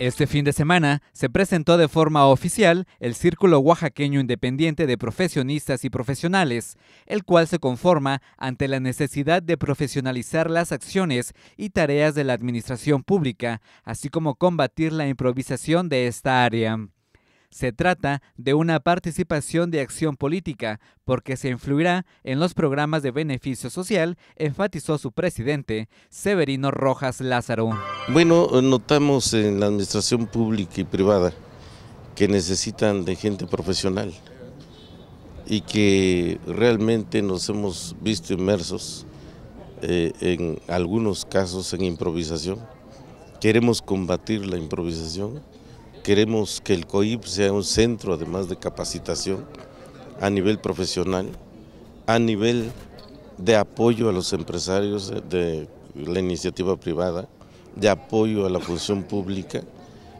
Este fin de semana se presentó de forma oficial el Círculo Oaxaqueño Independiente de Profesionistas y Profesionales, el cual se conforma ante la necesidad de profesionalizar las acciones y tareas de la administración pública, así como combatir la improvisación de esta área. Se trata de una participación de acción política, porque se influirá en los programas de beneficio social, enfatizó su presidente, Severino Rojas Lázaro. Bueno, notamos en la administración pública y privada que necesitan de gente profesional y que realmente nos hemos visto inmersos eh, en algunos casos en improvisación. Queremos combatir la improvisación Queremos que el COIP sea un centro, además de capacitación, a nivel profesional, a nivel de apoyo a los empresarios de la iniciativa privada, de apoyo a la función pública,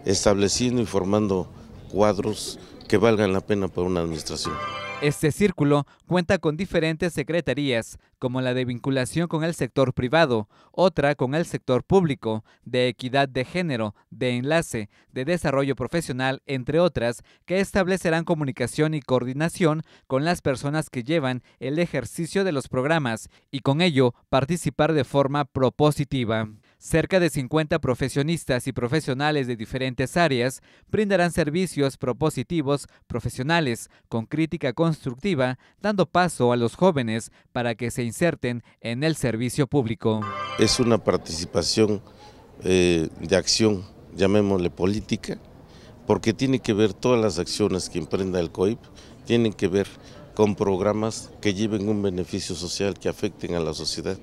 estableciendo y formando cuadros que valgan la pena para una administración. Este círculo cuenta con diferentes secretarías, como la de vinculación con el sector privado, otra con el sector público, de equidad de género, de enlace, de desarrollo profesional, entre otras, que establecerán comunicación y coordinación con las personas que llevan el ejercicio de los programas y con ello participar de forma propositiva. Cerca de 50 profesionistas y profesionales de diferentes áreas brindarán servicios propositivos profesionales con crítica constructiva, dando paso a los jóvenes para que se inserten en el servicio público. Es una participación eh, de acción, llamémosle política, porque tiene que ver todas las acciones que emprenda el COIP, tienen que ver con programas que lleven un beneficio social, que afecten a la sociedad.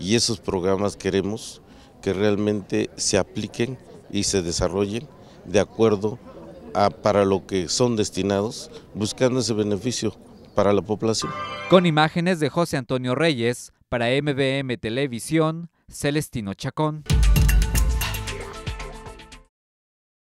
Y esos programas queremos que realmente se apliquen y se desarrollen de acuerdo a, para lo que son destinados, buscando ese beneficio para la población. Con imágenes de José Antonio Reyes, para MBM Televisión, Celestino Chacón.